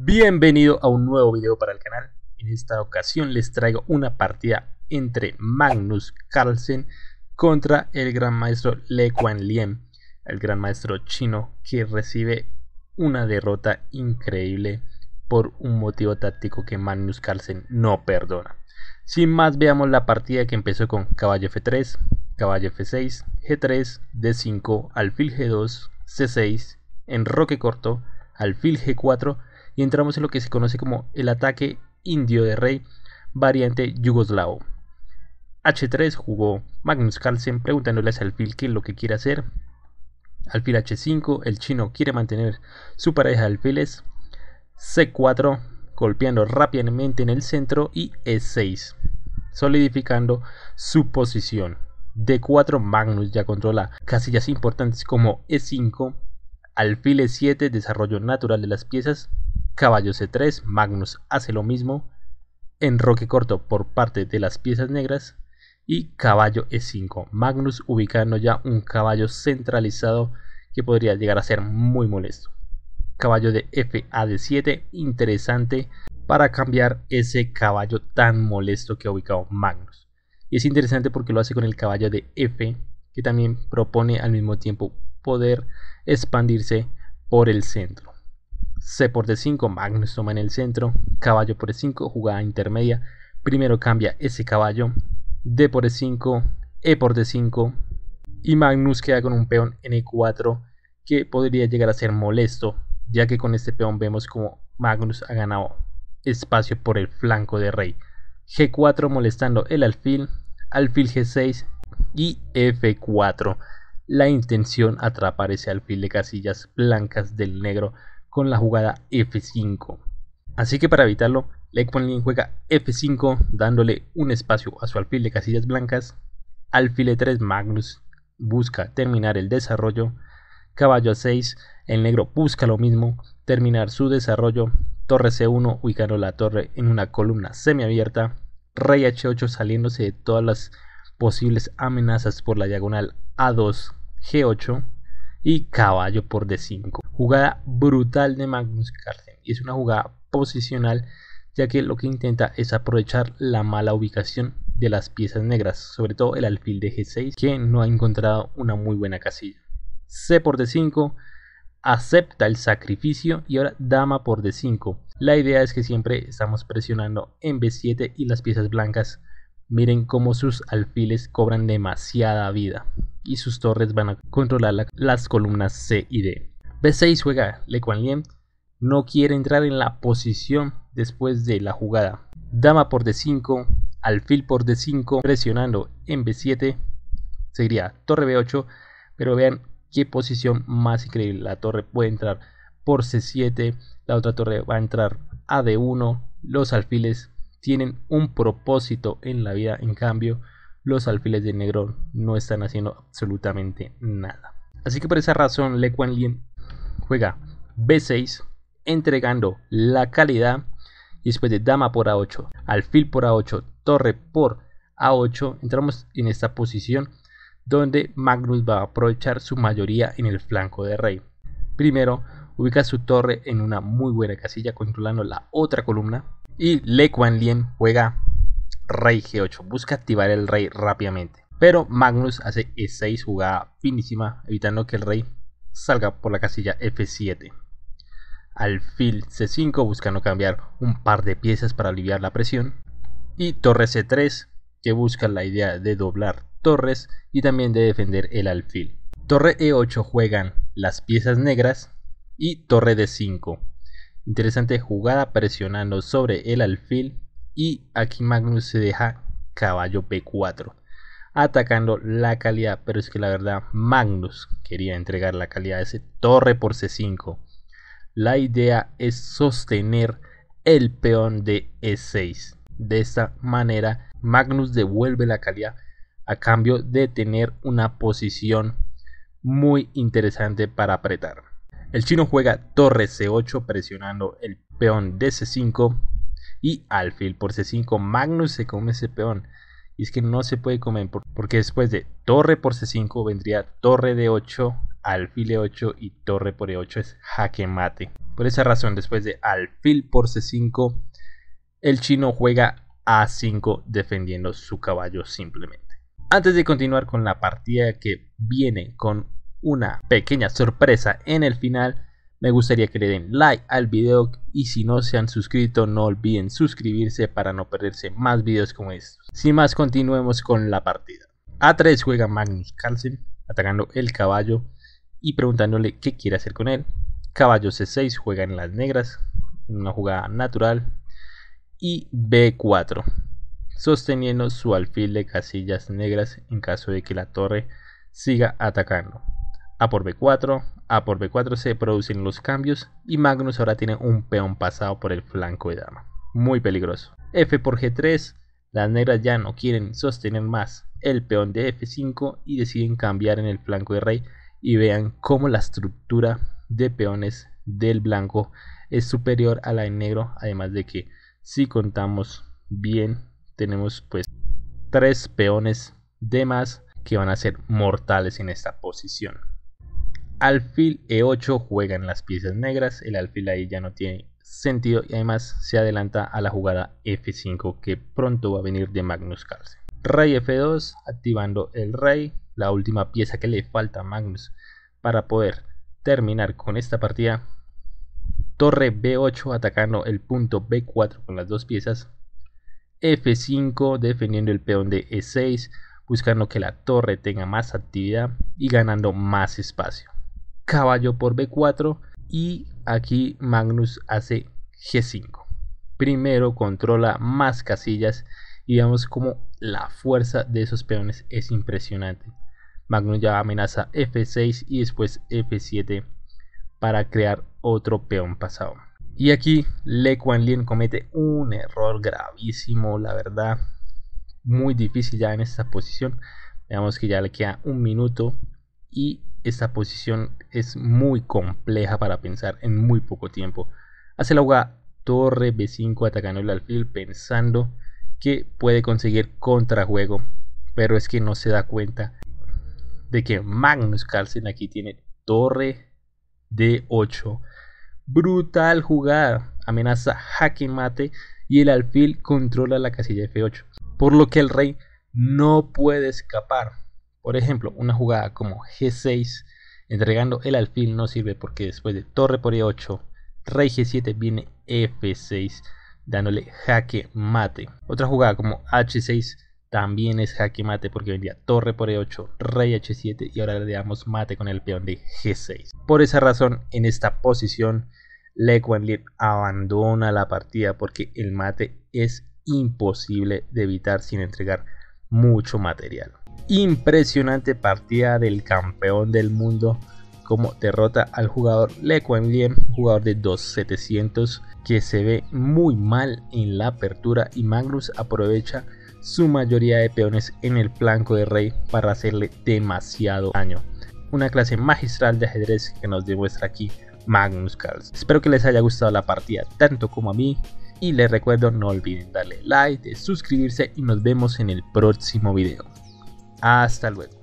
Bienvenido a un nuevo video para el canal. En esta ocasión les traigo una partida entre Magnus Carlsen contra el gran maestro Le Quan Liem, el gran maestro chino que recibe una derrota increíble por un motivo táctico que Magnus Carlsen no perdona. Sin más veamos la partida que empezó con caballo F3, caballo F6, G3, D5, alfil G2, C6, enroque corto, alfil G4 y entramos en lo que se conoce como el ataque indio de rey, variante yugoslavo. H3 jugó Magnus Carlsen preguntándole al alfil qué lo que quiere hacer. Alfil H5, el chino quiere mantener su pareja de alfiles. C4 golpeando rápidamente en el centro y E6 solidificando su posición. D4 Magnus ya controla casillas importantes como E5, alfil E7 desarrollo natural de las piezas caballo C3, Magnus hace lo mismo, enroque corto por parte de las piezas negras y caballo E5, Magnus ubicando ya un caballo centralizado que podría llegar a ser muy molesto. Caballo de F a D7, interesante para cambiar ese caballo tan molesto que ha ubicado Magnus. Y es interesante porque lo hace con el caballo de F, que también propone al mismo tiempo poder expandirse por el centro. C por D5, Magnus toma en el centro, caballo por E5, jugada intermedia, primero cambia ese caballo, D por E5, E por D5 y Magnus queda con un peón en E4 que podría llegar a ser molesto ya que con este peón vemos como Magnus ha ganado espacio por el flanco de rey. G4 molestando el alfil, alfil G6 y F4. La intención atrapar ese alfil de casillas blancas del negro con la jugada F5. Así que para evitarlo, le juega F5 dándole un espacio a su alfil de casillas blancas. Alfil E3 Magnus busca terminar el desarrollo. Caballo A6, el negro busca lo mismo, terminar su desarrollo. Torre C1 ubicando la torre en una columna semiabierta. Rey H8 saliéndose de todas las posibles amenazas por la diagonal A2, G8 y caballo por D5. Jugada brutal de Magnus Carlsen y es una jugada posicional ya que lo que intenta es aprovechar la mala ubicación de las piezas negras, sobre todo el alfil de G6 que no ha encontrado una muy buena casilla. C por D5 acepta el sacrificio y ahora dama por D5. La idea es que siempre estamos presionando en B7 y las piezas blancas miren cómo sus alfiles cobran demasiada vida y sus torres van a controlar las columnas C y D. B6 juega Le Lien, no quiere entrar en la posición después de la jugada. Dama por D5, alfil por D5, presionando en B7, seguiría torre B8, pero vean qué posición más increíble. La torre puede entrar por C7, la otra torre va a entrar a D1, los alfiles tienen un propósito en la vida, en cambio, los alfiles de negro no están haciendo absolutamente nada. Así que por esa razón, Le Kuan Lien juega B6, entregando la calidad. Y después de dama por A8, alfil por A8, torre por A8, entramos en esta posición donde Magnus va a aprovechar su mayoría en el flanco de rey. Primero, ubica su torre en una muy buena casilla controlando la otra columna y Le Kuan Lien juega rey g8. Busca activar el rey rápidamente. Pero Magnus hace e6 jugada finísima, evitando que el rey salga por la casilla f7. Alfil c5 buscando cambiar un par de piezas para aliviar la presión. Y torre c3 que busca la idea de doblar torres y también de defender el alfil. Torre e8 juegan las piezas negras y torre d5. Interesante jugada presionando sobre el alfil y aquí Magnus se deja caballo P4 atacando la calidad pero es que la verdad Magnus quería entregar la calidad de ese torre por C5 la idea es sostener el peón de E6 de esta manera Magnus devuelve la calidad a cambio de tener una posición muy interesante para apretar el chino juega torre C8 presionando el peón de C5 y alfil por C5. Magnus se come ese peón. Y es que no se puede comer porque después de torre por C5 vendría torre de 8 alfil E8 y torre por E8 es jaque mate. Por esa razón, después de alfil por C5, el chino juega A5 defendiendo su caballo simplemente. Antes de continuar con la partida que viene con una pequeña sorpresa en el final, me gustaría que le den like al video y si no se han suscrito no olviden suscribirse para no perderse más videos como estos. Sin más continuemos con la partida. A3 juega Magnus Carlsen atacando el caballo y preguntándole qué quiere hacer con él. Caballo C6 juega en las negras, una jugada natural. Y B4 sosteniendo su alfil de casillas negras en caso de que la torre siga atacando. A por B4, a por B4 se producen los cambios y Magnus ahora tiene un peón pasado por el flanco de dama. Muy peligroso. F por G3, las negras ya no quieren sostener más el peón de F5 y deciden cambiar en el flanco de rey y vean cómo la estructura de peones del blanco es superior a la de negro, además de que si contamos bien tenemos pues tres peones de más que van a ser mortales en esta posición alfil e8 juegan las piezas negras, el alfil ahí ya no tiene sentido y además se adelanta a la jugada f5 que pronto va a venir de Magnus Carlsen. Rey f2 activando el rey, la última pieza que le falta a Magnus para poder terminar con esta partida. Torre b8 atacando el punto b4 con las dos piezas. f5 defendiendo el peón de e6 buscando que la torre tenga más actividad y ganando más espacio caballo por b4 y aquí Magnus hace g5. Primero controla más casillas y vemos como la fuerza de esos peones es impresionante. Magnus ya amenaza f6 y después f7 para crear otro peón pasado. Y aquí Le Kuan Lien comete un error gravísimo, la verdad, muy difícil ya en esta posición. Veamos que ya le queda un minuto y esta posición es muy compleja para pensar en muy poco tiempo. Hace la jugada torre b5 atacando el alfil pensando que puede conseguir contrajuego, pero es que no se da cuenta de que Magnus Carlsen aquí tiene torre d8. Brutal jugada, amenaza jaque mate y el alfil controla la casilla f8, por lo que el rey no puede escapar por ejemplo, una jugada como G6 entregando el alfil no sirve porque después de torre por E8, rey G7 viene F6 dándole jaque mate. Otra jugada como H6 también es jaque mate porque vendría torre por E8, rey H7 y ahora le damos mate con el peón de G6. Por esa razón, en esta posición, Le abandona la partida porque el mate es imposible de evitar sin entregar mucho material impresionante partida del campeón del mundo como derrota al jugador Le jugador de 2700 que se ve muy mal en la apertura y Magnus aprovecha su mayoría de peones en el blanco de rey para hacerle demasiado daño. Una clase magistral de ajedrez que nos demuestra aquí Magnus Carlsen. Espero que les haya gustado la partida tanto como a mí y les recuerdo no olviden darle like, de suscribirse y nos vemos en el próximo video. Hasta luego.